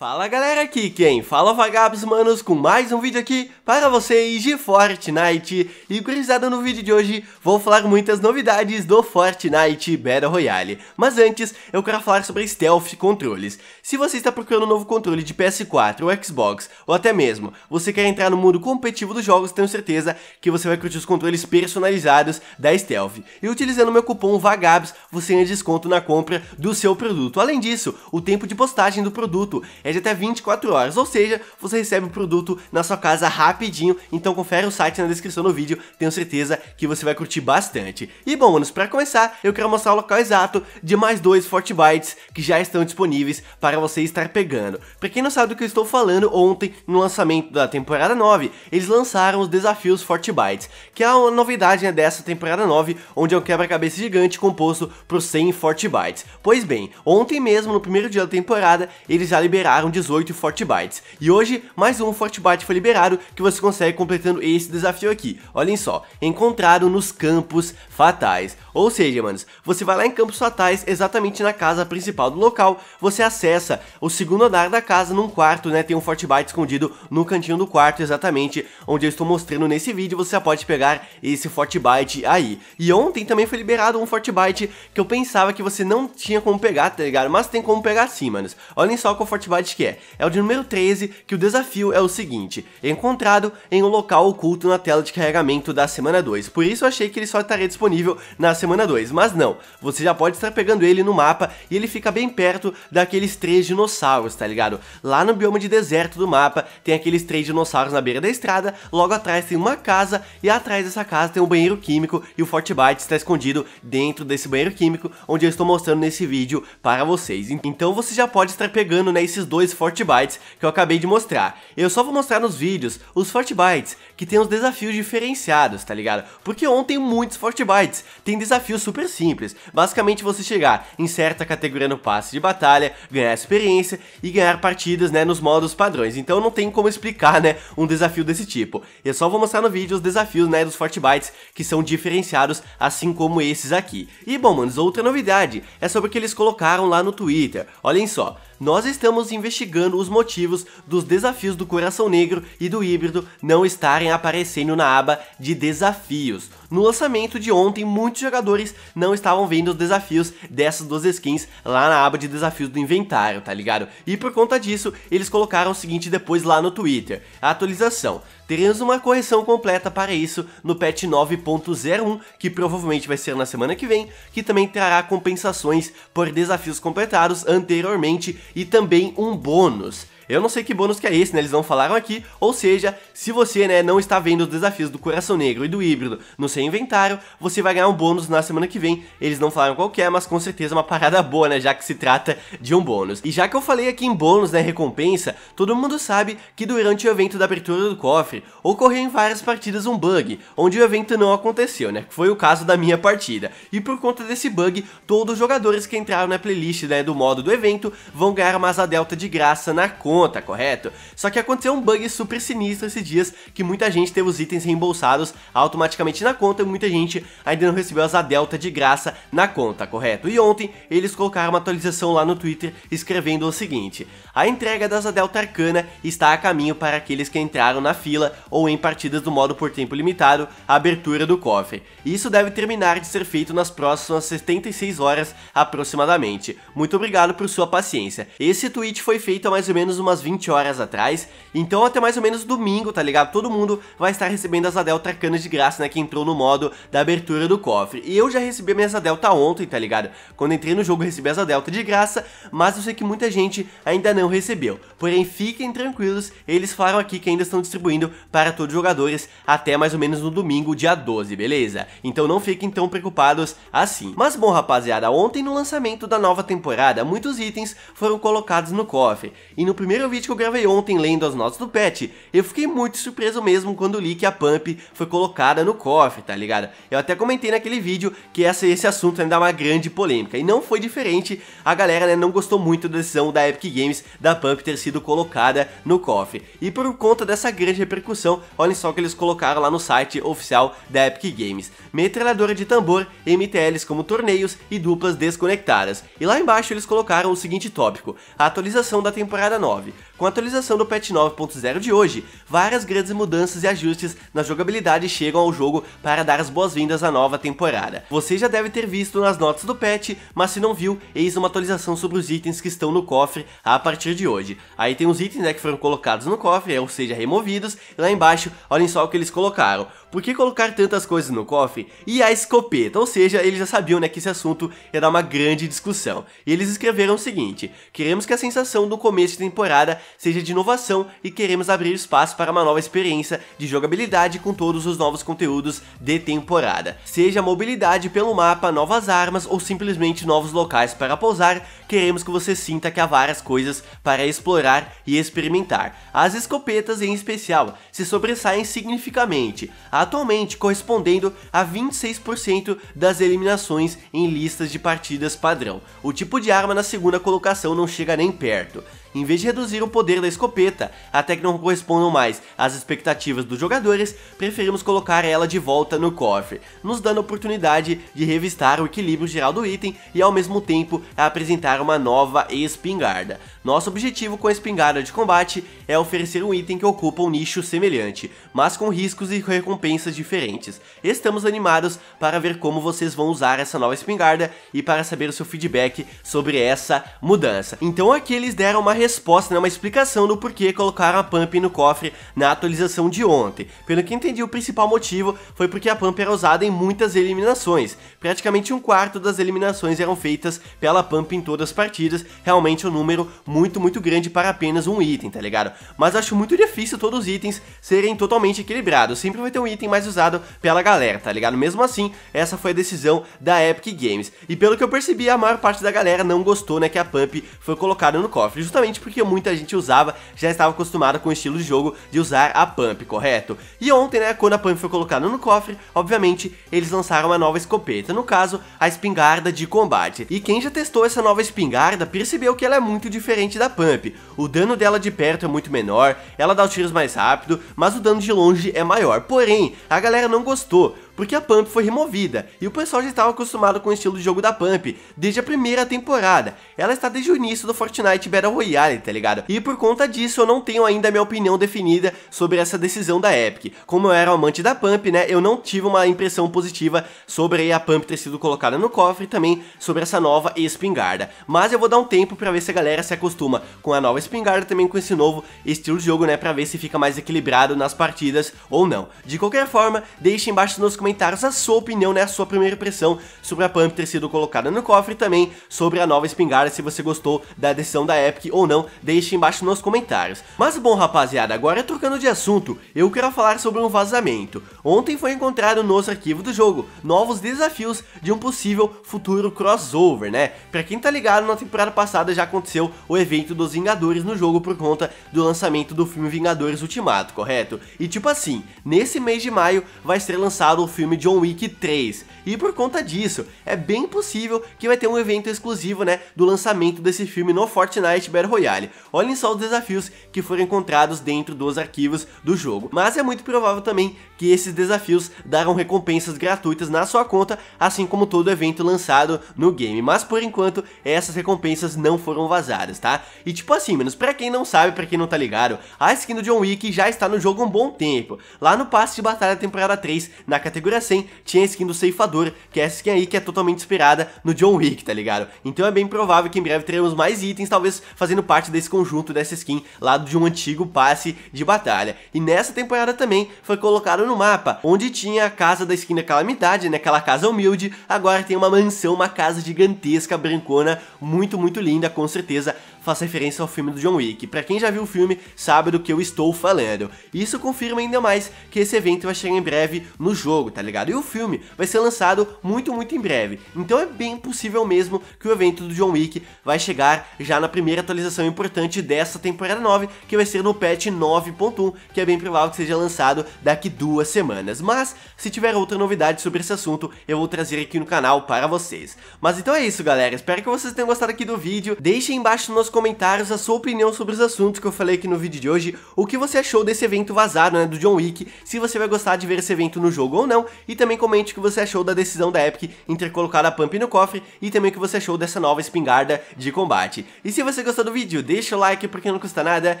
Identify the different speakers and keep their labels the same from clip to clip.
Speaker 1: Fala galera, aqui quem fala é vagabos manos com mais um vídeo aqui para vocês de Fortnite E gurizada no vídeo de hoje vou falar muitas novidades do Fortnite Battle Royale Mas antes eu quero falar sobre Stealth Controles Se você está procurando um novo controle de PS4 ou Xbox ou até mesmo você quer entrar no mundo competitivo dos jogos Tenho certeza que você vai curtir os controles personalizados da Stealth E utilizando meu cupom VAGABS você ganha desconto na compra do seu produto Além disso, o tempo de postagem do produto é é de até 24 horas, ou seja, você recebe o produto na sua casa rapidinho, então confere o site na descrição do vídeo, tenho certeza que você vai curtir bastante. E bom, manos, para começar, eu quero mostrar o local exato de mais dois Forte Bytes que já estão disponíveis para você estar pegando. Para quem não sabe do que eu estou falando, ontem, no lançamento da temporada 9, eles lançaram os desafios Forte Bytes, que é uma novidade né, dessa temporada 9, onde é um quebra-cabeça gigante composto por 100 Forte Bytes. Pois bem, ontem mesmo, no primeiro dia da temporada, eles já liberaram liberaram 18 Fort Bytes. E hoje, mais um Fort Byte foi liberado, que você consegue completando esse desafio aqui. Olhem só, encontrado nos Campos Fatais. Ou seja, manos, você vai lá em Campos Fatais, exatamente na casa principal do local, você acessa o segundo andar da casa, num quarto, né, tem um Fort Byte escondido no cantinho do quarto, exatamente onde eu estou mostrando nesse vídeo, você já pode pegar esse Fort Byte aí. E ontem também foi liberado um Fort Byte que eu pensava que você não tinha como pegar, tá ligado? Mas tem como pegar sim, manos. Olhem só que o Byte que é. É o de número 13, que o desafio é o seguinte, encontrado em um local oculto na tela de carregamento da semana 2. Por isso eu achei que ele só estaria disponível na semana 2, mas não. Você já pode estar pegando ele no mapa e ele fica bem perto daqueles três dinossauros, tá ligado? Lá no bioma de deserto do mapa tem aqueles três dinossauros na beira da estrada, logo atrás tem uma casa e atrás dessa casa tem um banheiro químico e o Fort Byte está escondido dentro desse banheiro químico, onde eu estou mostrando nesse vídeo para vocês. Então você já pode estar pegando né, esses dois Forte Bytes que eu acabei de mostrar. Eu só vou mostrar nos vídeos os Forte Bytes, que tem os desafios diferenciados, tá ligado? Porque ontem muitos Forte Bytes tem desafios super simples. Basicamente você chegar em certa categoria no passe de batalha, ganhar experiência e ganhar partidas, né, nos modos padrões. Então não tem como explicar, né, um desafio desse tipo. Eu só vou mostrar no vídeo os desafios, né, dos Forte Bytes que são diferenciados, assim como esses aqui. E bom, manos, outra novidade é sobre o que eles colocaram lá no Twitter. Olhem só, nós estamos investigando os motivos dos desafios do Coração Negro e do Híbrido não estarem aparecendo na aba de desafios. No lançamento de ontem, muitos jogadores não estavam vendo os desafios dessas duas skins lá na aba de desafios do inventário, tá ligado? E por conta disso, eles colocaram o seguinte depois lá no Twitter. A atualização. Teremos uma correção completa para isso no patch 9.01, que provavelmente vai ser na semana que vem, que também trará compensações por desafios completados anteriormente e também um bônus. Eu não sei que bônus que é esse, né? Eles não falaram aqui. Ou seja, se você, né, não está vendo os desafios do Coração Negro e do Híbrido no seu inventário, você vai ganhar um bônus na semana que vem. Eles não falaram qualquer, é, mas com certeza é uma parada boa, né? Já que se trata de um bônus. E já que eu falei aqui em bônus, né, recompensa, todo mundo sabe que durante o evento da abertura do cofre, ocorreu em várias partidas um bug, onde o evento não aconteceu, né? Que foi o caso da minha partida. E por conta desse bug, todos os jogadores que entraram na playlist, né, do modo do evento, vão ganhar uma asa delta de graça na conta conta, correto? Só que aconteceu um bug super sinistro esses dias que muita gente teve os itens reembolsados automaticamente na conta e muita gente ainda não recebeu as Delta de graça na conta, correto? E ontem eles colocaram uma atualização lá no Twitter escrevendo o seguinte: a entrega das Delta Arcana está a caminho para aqueles que entraram na fila ou em partidas do modo por tempo limitado, a abertura do cofre. Isso deve terminar de ser feito nas próximas 76 horas aproximadamente. Muito obrigado por sua paciência. Esse tweet foi feito há mais ou menos umas 20 horas atrás. Então até mais ou menos domingo, tá ligado? Todo mundo vai estar recebendo as Adelta canas de graça, né? Que entrou no modo da abertura do cofre. E eu já recebi a minha Adelta ontem, tá ligado? Quando entrei no jogo recebi as Adelta de graça, mas eu sei que muita gente ainda não recebeu. Porém, fiquem tranquilos, eles falaram aqui que ainda estão distribuindo para todos os jogadores até mais ou menos no domingo, dia 12, beleza? Então não fiquem tão preocupados assim. Mas bom, rapaziada, ontem no lançamento da nova temporada, muitos itens foram colocados no cofre. E no primeiro primeiro vídeo que eu gravei ontem lendo as notas do patch, eu fiquei muito surpreso mesmo quando li que a Pump foi colocada no cofre, tá ligado? Eu até comentei naquele vídeo que essa, esse assunto ainda é uma grande polêmica, e não foi diferente, a galera né, não gostou muito da decisão da Epic Games da Pump ter sido colocada no cofre. E por conta dessa grande repercussão, olhem só o que eles colocaram lá no site oficial da Epic Games. Metralhadora de tambor, MTLs como torneios e duplas desconectadas. E lá embaixo eles colocaram o seguinte tópico, a atualização da temporada 9. nuovi Com a atualização do patch 9.0 de hoje, várias grandes mudanças e ajustes na jogabilidade chegam ao jogo para dar as boas-vindas à nova temporada. Você já deve ter visto nas notas do patch, mas se não viu, eis uma atualização sobre os itens que estão no cofre a partir de hoje. Aí tem os itens né, que foram colocados no cofre, ou seja, removidos, e lá embaixo, olhem só o que eles colocaram. Por que colocar tantas coisas no cofre? E a escopeta, ou seja, eles já sabiam né, que esse assunto ia dar uma grande discussão. E eles escreveram o seguinte, queremos que a sensação do começo de temporada seja de inovação e queremos abrir espaço para uma nova experiência de jogabilidade com todos os novos conteúdos de temporada. Seja mobilidade pelo mapa, novas armas ou simplesmente novos locais para pousar, queremos que você sinta que há várias coisas para explorar e experimentar. As escopetas em especial se sobressaem significativamente, atualmente correspondendo a 26% das eliminações em listas de partidas padrão. O tipo de arma na segunda colocação não chega nem perto. Em vez de reduzir o poder da escopeta, até que não correspondam mais às expectativas dos jogadores, preferimos colocar ela de volta no cofre, nos dando a oportunidade de revistar o equilíbrio geral do item e ao mesmo tempo apresentar uma nova espingarda. Nosso objetivo com a espingarda de combate é oferecer um item que ocupa um nicho semelhante, mas com riscos e recompensas diferentes. Estamos animados para ver como vocês vão usar essa nova espingarda e para saber o seu feedback sobre essa mudança. Então aqui eles deram uma resposta, né, uma explicação do porquê colocaram a Pump no cofre na atualização de ontem. Pelo que entendi, o principal motivo foi porque a Pump era usada em muitas eliminações. Praticamente um quarto das eliminações eram feitas pela Pump em todas as partidas, realmente um número muito, muito grande para apenas um item, tá ligado? Mas acho muito difícil todos os itens serem totalmente equilibrados, sempre vai ter um item mais usado pela galera, tá ligado? Mesmo assim, essa foi a decisão da Epic Games. E pelo que eu percebi, a maior parte da galera não gostou, né, que a Pump foi colocada no cofre, justamente justamente porque muita gente usava, já estava acostumada com o estilo de jogo de usar a pump, correto? E ontem, né, quando a pump foi colocada no cofre, obviamente, eles lançaram uma nova escopeta, no caso, a espingarda de combate. E quem já testou essa nova espingarda percebeu que ela é muito diferente da pump. O dano dela de perto é muito menor, ela dá os tiros mais rápido, mas o dano de longe é maior. Porém, a galera não gostou, porque a Pump foi removida, e o pessoal já estava acostumado com o estilo de jogo da Pump desde a primeira temporada. Ela está desde o início do Fortnite Battle Royale, tá ligado? E por conta disso eu não tenho ainda a minha opinião definida sobre essa decisão da Epic. Como eu era amante da Pump, né, eu não tive uma impressão positiva sobre a Pump ter sido colocada no cofre e também sobre essa nova espingarda. Mas eu vou dar um tempo para ver se a galera se acostuma com a nova espingarda também com esse novo estilo de jogo, né, para ver se fica mais equilibrado nas partidas ou não. De qualquer forma, deixe embaixo nos comentários comentários a sua opinião, né, a sua primeira impressão sobre a Pump ter sido colocada no cofre e também sobre a nova espingarda, se você gostou da decisão da Epic ou não, deixe embaixo nos comentários. Mas bom, rapaziada, agora trocando de assunto, eu quero falar sobre um vazamento. Ontem foi encontrado nos arquivos do jogo novos desafios de um possível futuro crossover, né? Pra quem tá ligado, na temporada passada já aconteceu o evento dos Vingadores no jogo por conta do lançamento do filme Vingadores Ultimato, correto? E tipo assim, nesse mês de maio vai ser lançado o filme John Wick 3. E por conta disso, é bem possível que vai ter um evento exclusivo, né, do lançamento desse filme no Fortnite Battle Royale. Olhem só os desafios que foram encontrados dentro dos arquivos do jogo. Mas é muito provável também que esses desafios darão recompensas gratuitas na sua conta, assim como todo evento lançado no game. Mas por enquanto, essas recompensas não foram vazadas, tá? E tipo assim, menos pra quem não sabe, pra quem não tá ligado, a skin do John Wick já está no jogo há um bom tempo. Lá no passe de batalha temporada 3, na categoria categoria 100 tinha a skin do Ceifador, que é essa skin aí que é totalmente inspirada no John Wick, tá ligado? Então é bem provável que em breve teremos mais itens, talvez fazendo parte desse conjunto dessa skin lá de um antigo passe de batalha. E nessa temporada também foi colocado no mapa, onde tinha a casa da skin da Calamidade, né, aquela casa humilde, agora tem uma mansão, uma casa gigantesca, brancona, muito, muito linda, com certeza faz referência ao filme do John Wick. Para quem já viu o filme, sabe do que eu estou falando. isso confirma ainda mais que esse evento vai chegar em breve no jogo, tá ligado? E o filme vai ser lançado muito, muito em breve. Então é bem possível mesmo que o evento do John Wick vai chegar já na primeira atualização importante dessa temporada 9, que vai ser no patch 9.1, que é bem provável que seja lançado daqui duas semanas. Mas, se tiver outra novidade sobre esse assunto, eu vou trazer aqui no canal para vocês. Mas então é isso, galera. Espero que vocês tenham gostado aqui do vídeo. Deixem embaixo nos comentários a sua opinião sobre os assuntos que eu falei aqui no vídeo de hoje, o que você achou desse evento vazado, né, do John Wick, se você vai gostar de ver esse evento no jogo ou não, e também comente o que você achou da decisão da Epic em ter colocado a Pump no cofre, e também o que você achou dessa nova espingarda de combate. E se você gostou do vídeo, deixa o like porque não custa nada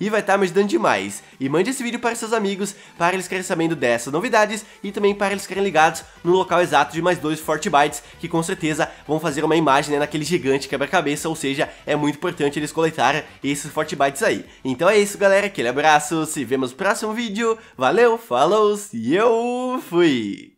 Speaker 1: e vai estar tá me ajudando demais. E mande esse vídeo para seus amigos, para eles querem sabendo dessas novidades, e também para eles querem ligados no local exato de mais dois Bytes que com certeza vão fazer uma imagem né, naquele gigante quebra-cabeça, ou seja, é muito importante eles coletaram esses Forte Bytes aí. Então é isso, galera. Aquele abraço. Se vemos no próximo vídeo. Valeu, falou e eu fui!